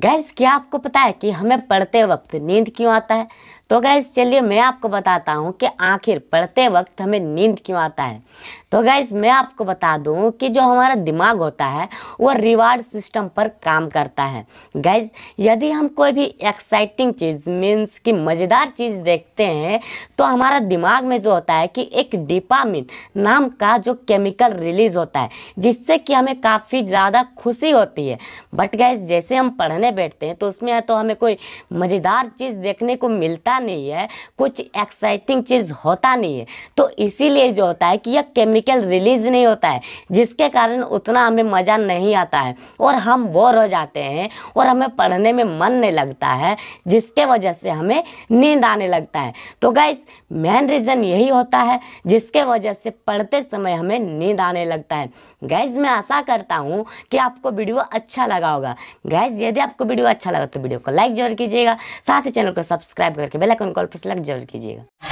gas क्या आपको पता है कि हमें पढ़ते वक्त नींद क्यों आता है तो गैस चलिए मैं आपको बताता हूँ कि आखिर पढ़ते वक्त हमें नींद क्यों आता है तो गैस मैं आपको बता दूँ कि जो हमारा दिमाग होता है वो रिवार्ड सिस्टम पर काम करता है गैस यदि हम कोई भी एक्साइटिंग चीज़ मीन्स कि मज़ेदार चीज़ देखते हैं तो हमारा दिमाग में जो होता है कि एक डिपामिन नाम का जो केमिकल रिलीज होता है जिससे कि हमें काफ़ी ज़्यादा खुशी होती है बट गैस जैसे हम पढ़ने बैठते हैं तो उसमें तो हमें कोई मज़ेदार चीज़ देखने को मिलता नहीं है कुछ एक्साइटिंग चीज़ होता नहीं है तो इसीलिए जो होता है कि यह केमिकल रिलीज नहीं होता है जिसके कारण उतना हमें मज़ा नहीं आता है और हम बोर हो जाते हैं और हमें पढ़ने में मन नहीं लगता है जिसके वजह से हमें नींद आने लगता है तो गाइस मेन रीज़न यही होता है जिसके वजह से पढ़ते समय हमें नींद आने लगता है गैस मैं आशा करता हूँ कि आपको वीडियो अच्छा लगा होगा गैस यदि आपको वीडियो अच्छा लगा तो वीडियो को लाइक जरूर कीजिएगा साथ ही चैनल को सब्सक्राइब करके बेल लाइक और कॉल पर सेलेक्ट जरूर कीजिएगा